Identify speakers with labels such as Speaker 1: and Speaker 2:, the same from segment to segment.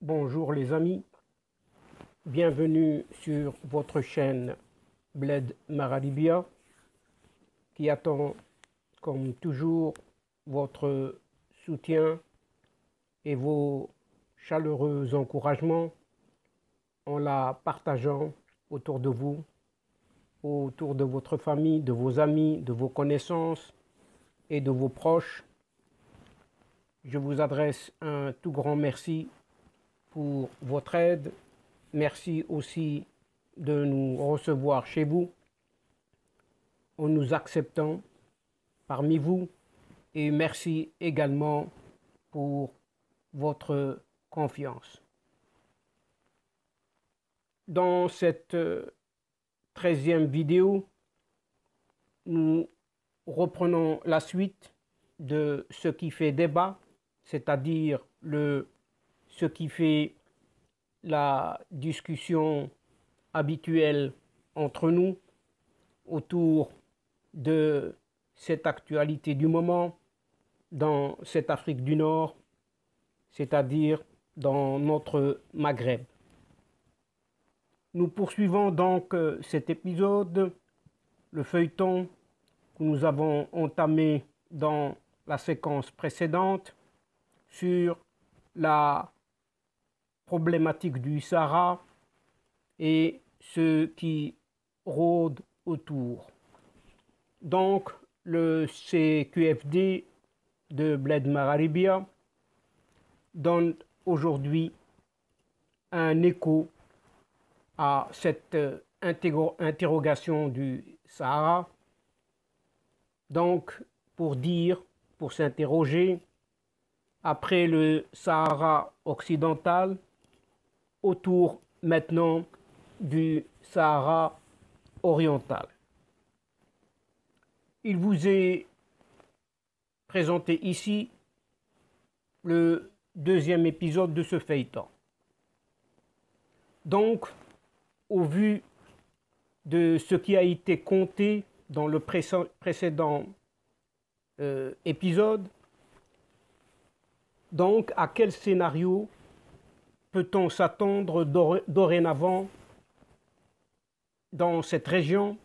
Speaker 1: Bonjour les amis. Bienvenue sur votre chaîne Bled Maralibia qui attend comme toujours votre soutien et vos chaleureux encouragements en la partageant autour de vous, autour de votre famille, de vos amis, de vos connaissances et de vos proches je vous adresse un tout grand merci pour votre aide. Merci aussi de nous recevoir chez vous en nous acceptant parmi vous. Et merci également pour votre confiance. Dans cette euh, treizième vidéo, nous reprenons la suite de ce qui fait débat c'est-à-dire le, ce qui fait la discussion habituelle entre nous autour de cette actualité du moment dans cette Afrique du Nord, c'est-à-dire dans notre Maghreb. Nous poursuivons donc euh, cet épisode, le feuilleton que nous avons entamé dans la séquence précédente, sur la problématique du Sahara et ce qui rôde autour. Donc, le CQFD de Bled Mararibia donne aujourd'hui un écho à cette euh, interrogation du Sahara. Donc, pour dire, pour s'interroger, après le Sahara occidental, autour maintenant du Sahara oriental. Il vous est présenté ici le deuxième épisode de ce feuilleton. Donc, au vu de ce qui a été compté dans le précédent euh, épisode, donc, à quel scénario peut-on s'attendre dorénavant dans cette région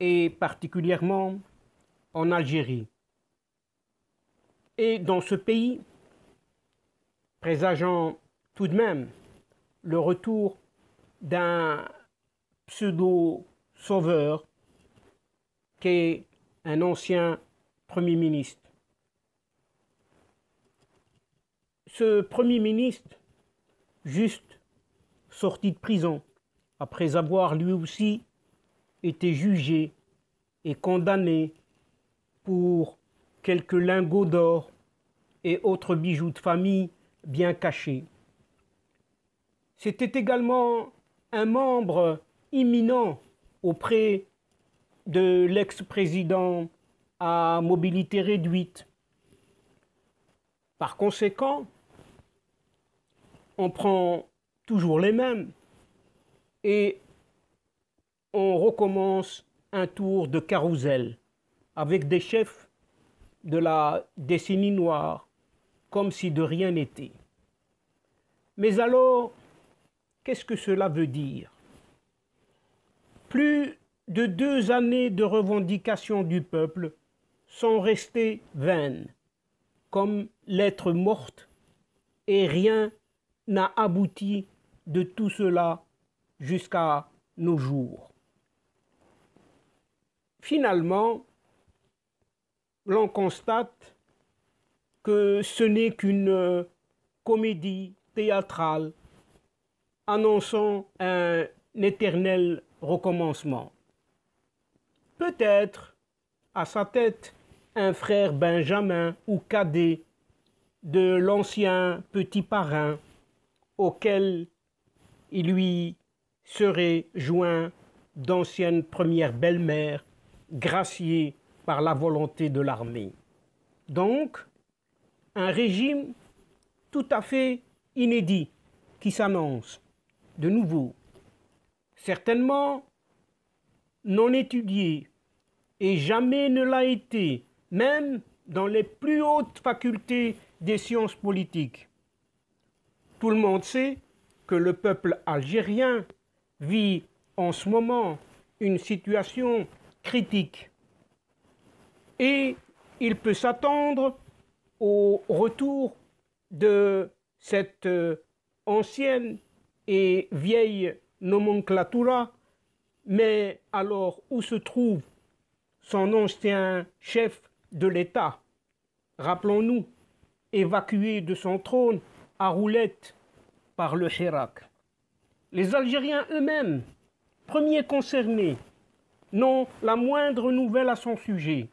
Speaker 1: et particulièrement en Algérie Et dans ce pays, présageant tout de même le retour d'un pseudo-sauveur qui est un ancien Premier ministre. ce Premier ministre, juste sorti de prison, après avoir lui aussi été jugé et condamné pour quelques lingots d'or et autres bijoux de famille bien cachés. C'était également un membre imminent auprès de l'ex-président à mobilité réduite. Par conséquent, on prend toujours les mêmes et on recommence un tour de carrousel avec des chefs de la décennie noire comme si de rien n'était. Mais alors, qu'est-ce que cela veut dire Plus de deux années de revendications du peuple sont restées vaines, comme l'être morte et rien n'a abouti de tout cela jusqu'à nos jours. Finalement, l'on constate que ce n'est qu'une comédie théâtrale annonçant un éternel recommencement. Peut-être à sa tête un frère Benjamin ou cadet de l'ancien petit parrain auquel il lui serait joint d'anciennes premières belles-mères graciées par la volonté de l'armée. Donc, un régime tout à fait inédit qui s'annonce de nouveau, certainement non étudié et jamais ne l'a été, même dans les plus hautes facultés des sciences politiques. Tout le monde sait que le peuple algérien vit en ce moment une situation critique et il peut s'attendre au retour de cette euh, ancienne et vieille nomenclatura, mais alors où se trouve son ancien chef de l'État Rappelons-nous, évacué de son trône à roulette par le Hirak. Les Algériens eux-mêmes, premiers concernés, n'ont la moindre nouvelle à son sujet.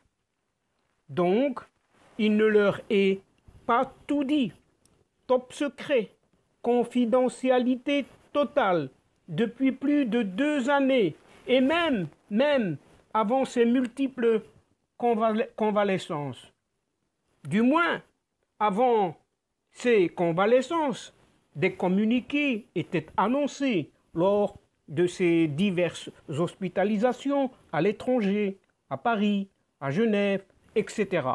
Speaker 1: Donc, il ne leur est pas tout dit. Top secret, confidentialité totale, depuis plus de deux années, et même, même avant ces multiples convalescences. Du moins, avant ces convalescences, des communiqués étaient annoncés lors de ces diverses hospitalisations à l'étranger, à Paris, à Genève, etc.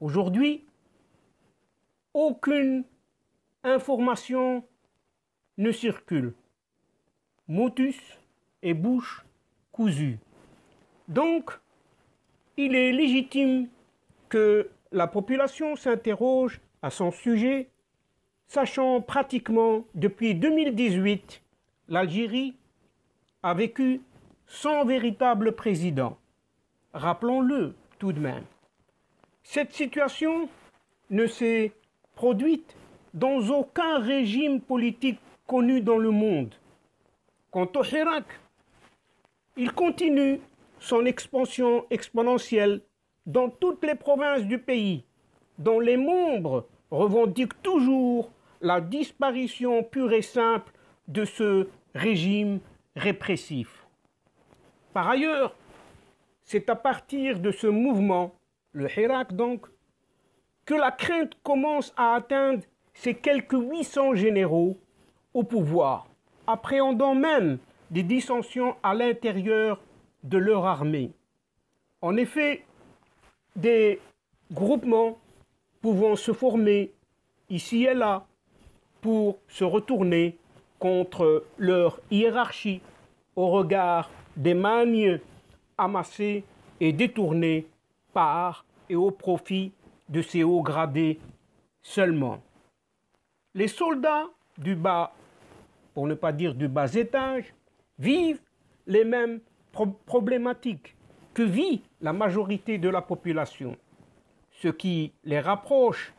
Speaker 1: Aujourd'hui, aucune information ne circule. Motus et bouche cousue. Donc, il est légitime que la population s'interroge à son sujet Sachant pratiquement depuis 2018, l'Algérie a vécu sans véritable président. Rappelons-le tout de même. Cette situation ne s'est produite dans aucun régime politique connu dans le monde. Quant au Chirac, il continue son expansion exponentielle dans toutes les provinces du pays, dont les membres revendiquent toujours la disparition pure et simple de ce régime répressif. Par ailleurs, c'est à partir de ce mouvement, le Hirak donc, que la crainte commence à atteindre ces quelques 800 généraux au pouvoir, appréhendant même des dissensions à l'intérieur de leur armée. En effet, des groupements pouvant se former ici et là pour se retourner contre leur hiérarchie au regard des magnes amassées et détournées par et au profit de ces hauts gradés seulement. Les soldats du bas, pour ne pas dire du bas étage, vivent les mêmes problématiques que vit la majorité de la population, ce qui les rapproche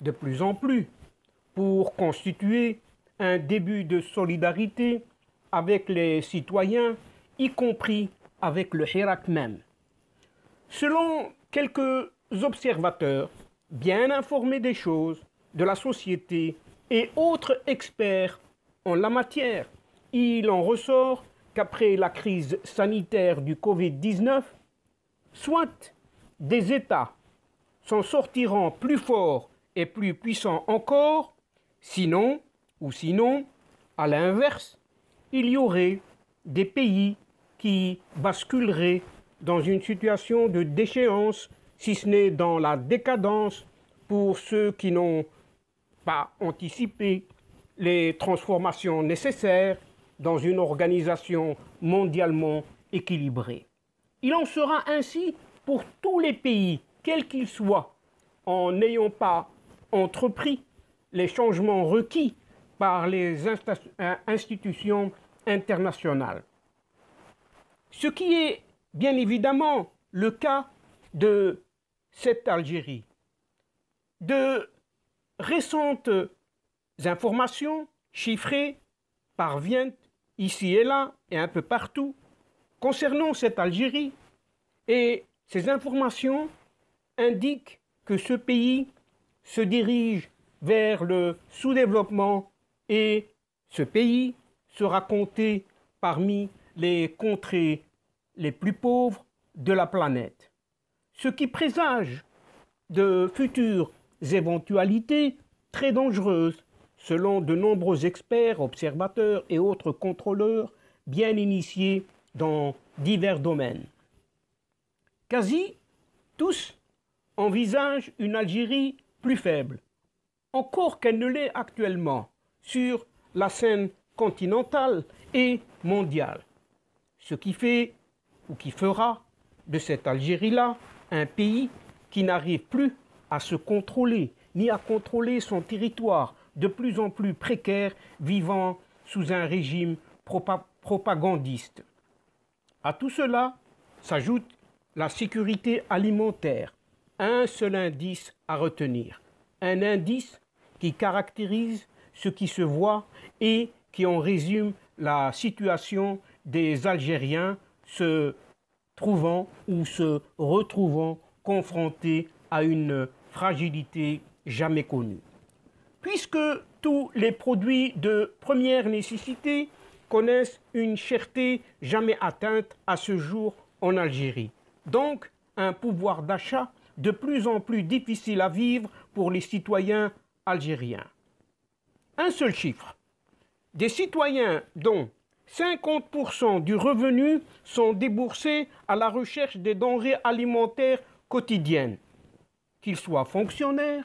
Speaker 1: de plus en plus pour constituer un début de solidarité avec les citoyens, y compris avec le Hirak même. Selon quelques observateurs bien informés des choses, de la société et autres experts en la matière, il en ressort qu'après la crise sanitaire du Covid-19, soit des États s'en sortiront plus forts et plus puissants encore, Sinon, ou sinon, à l'inverse, il y aurait des pays qui basculeraient dans une situation de déchéance, si ce n'est dans la décadence, pour ceux qui n'ont pas anticipé les transformations nécessaires dans une organisation mondialement équilibrée. Il en sera ainsi pour tous les pays, quels qu'ils soient, en n'ayant pas entrepris les changements requis par les euh, institutions internationales. Ce qui est bien évidemment le cas de cette Algérie. De récentes informations chiffrées parviennent ici et là et un peu partout concernant cette Algérie et ces informations indiquent que ce pays se dirige vers le sous-développement et ce pays sera compté parmi les contrées les plus pauvres de la planète. Ce qui présage de futures éventualités très dangereuses, selon de nombreux experts, observateurs et autres contrôleurs bien initiés dans divers domaines. Quasi tous envisagent une Algérie plus faible, encore qu'elle ne l'est actuellement sur la scène continentale et mondiale. Ce qui fait ou qui fera de cette Algérie-là un pays qui n'arrive plus à se contrôler, ni à contrôler son territoire, de plus en plus précaire, vivant sous un régime propagandiste. À tout cela s'ajoute la sécurité alimentaire, un seul indice à retenir, un indice qui caractérise ce qui se voit et qui en résume la situation des Algériens se trouvant ou se retrouvant confrontés à une fragilité jamais connue. Puisque tous les produits de première nécessité connaissent une cherté jamais atteinte à ce jour en Algérie, donc un pouvoir d'achat de plus en plus difficile à vivre pour les citoyens Algérien. Un seul chiffre. Des citoyens dont 50% du revenu sont déboursés à la recherche des denrées alimentaires quotidiennes. Qu'ils soient fonctionnaires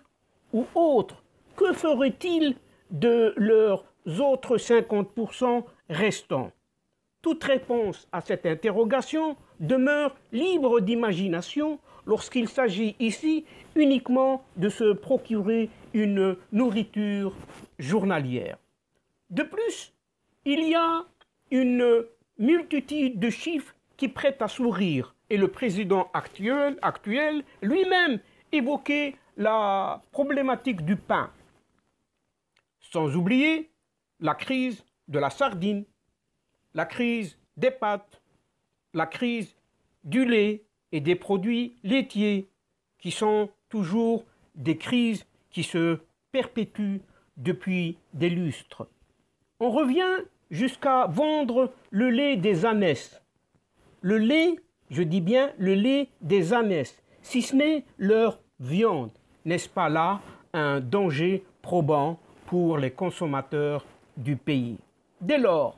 Speaker 1: ou autres, que feraient-ils de leurs autres 50% restants Toute réponse à cette interrogation demeure libre d'imagination lorsqu'il s'agit ici uniquement de se procurer une nourriture journalière. De plus, il y a une multitude de chiffres qui prêtent à sourire et le président actuel, actuel lui-même évoquait la problématique du pain. Sans oublier la crise de la sardine, la crise des pâtes, la crise du lait et des produits laitiers, qui sont toujours des crises qui se perpétue depuis des lustres. On revient jusqu'à vendre le lait des ânes. Le lait, je dis bien le lait des ânes, si ce n'est leur viande. N'est-ce pas là un danger probant pour les consommateurs du pays Dès lors,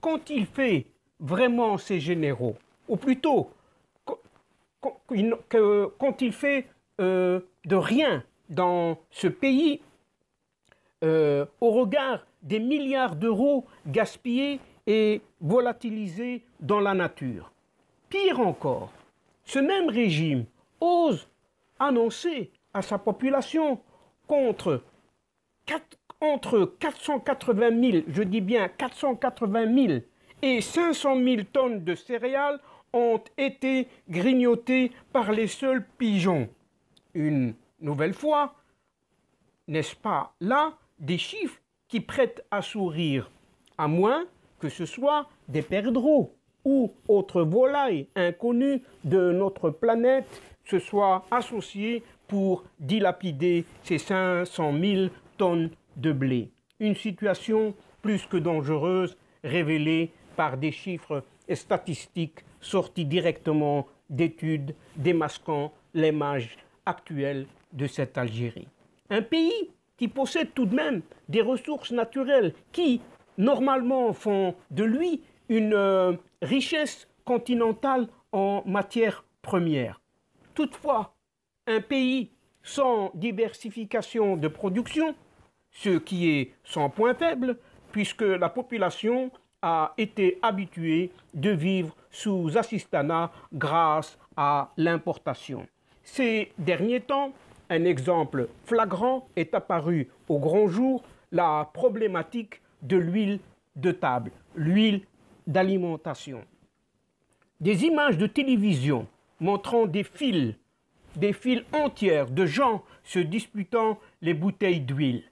Speaker 1: quand il fait vraiment ces généraux, ou plutôt quand il fait euh, de rien dans ce pays, euh, au regard des milliards d'euros gaspillés et volatilisés dans la nature. Pire encore, ce même régime ose annoncer à sa population contre, entre 480 000, je dis bien 480 000 et 500 000 tonnes de céréales ont été grignotées par les seuls pigeons. Une nouvelle fois, n'est-ce pas là des chiffres qui prêtent à sourire, à moins que ce soit des perdreaux ou autres volailles inconnues de notre planète se soient associées pour dilapider ces 500 000 tonnes de blé. Une situation plus que dangereuse révélée par des chiffres statistiques sortis directement d'études démasquant l'image actuelle de cette Algérie. Un pays qui possède tout de même des ressources naturelles qui, normalement, font de lui une euh, richesse continentale en matière première. Toutefois, un pays sans diversification de production, ce qui est son point faible, puisque la population a été habituée de vivre sous assistana grâce à l'importation. Ces derniers temps, un exemple flagrant est apparu au grand jour, la problématique de l'huile de table, l'huile d'alimentation. Des images de télévision montrant des fils, des fils entières de gens se disputant les bouteilles d'huile.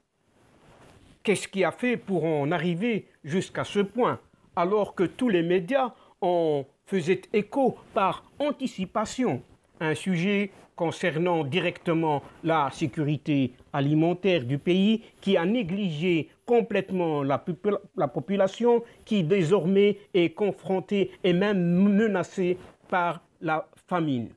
Speaker 1: Qu'est-ce qui a fait pour en arriver jusqu'à ce point, alors que tous les médias en faisaient écho par anticipation un sujet concernant directement la sécurité alimentaire du pays qui a négligé complètement la, population qui désormais est confrontée et même menacée par la famine.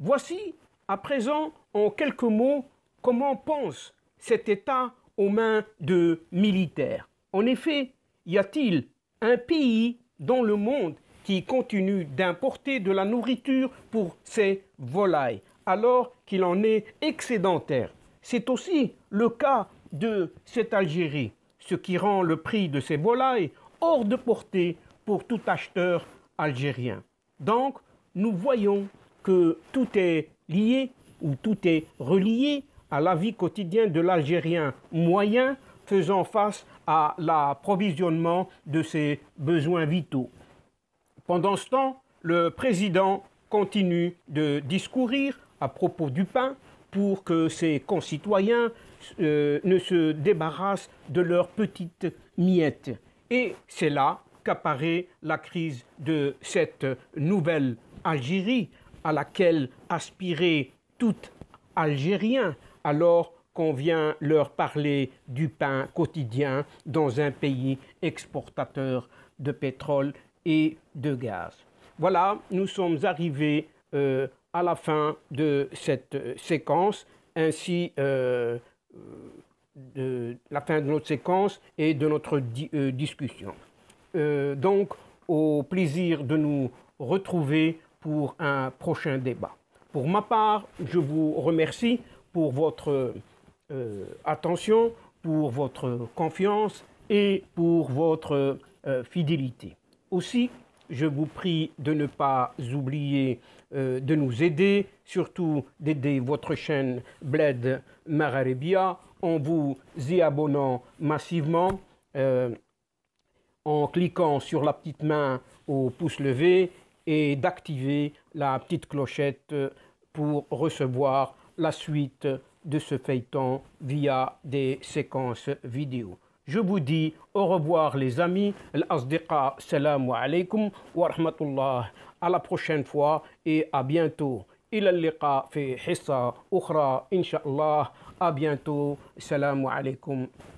Speaker 1: Voici à présent en quelques mots comment pense cet État aux mains de militaires. En effet, y a-t-il un pays dans le monde qui continue d'importer de la nourriture pour ses volailles, alors qu'il en est excédentaire. C'est aussi le cas de cette Algérie, ce qui rend le prix de ces volailles hors de portée pour tout acheteur algérien. Donc, nous voyons que tout est lié ou tout est relié à la vie quotidienne de l'Algérien moyen faisant face à l'approvisionnement de ses besoins vitaux. Pendant ce temps, le président continue de discourir à propos du pain pour que ses concitoyens euh, ne se débarrassent de leurs petites miettes. Et c'est là qu'apparaît la crise de cette nouvelle Algérie à laquelle aspiraient tout Algérien alors qu'on vient leur parler du pain quotidien dans un pays exportateur de pétrole de gaz. Voilà, nous sommes arrivés euh, à la fin de cette euh, séquence, ainsi euh, de la fin de notre séquence et de notre discussion. donc, au plaisir de nous retrouver pour un prochain débat. Pour ma part, je vous remercie pour votre attention, pour votre confiance et pour votre fidélité. Aussi, je vous prie de ne pas oublier euh, de nous aider, surtout d'aider votre chaîne Bled Mararibia en vous y abonnant massivement, euh, en cliquant sur la petite main au pouce levé et d'activer la petite clochette pour recevoir la suite de ce feuilleton via des séquences vidéo. Je vous dis au revoir les amis. L'asdiqa, salam alaikum wa rahmatullah. À la prochaine fois et à bientôt. Il اللقاء في حصة أخرى إن شاء À bientôt. السلام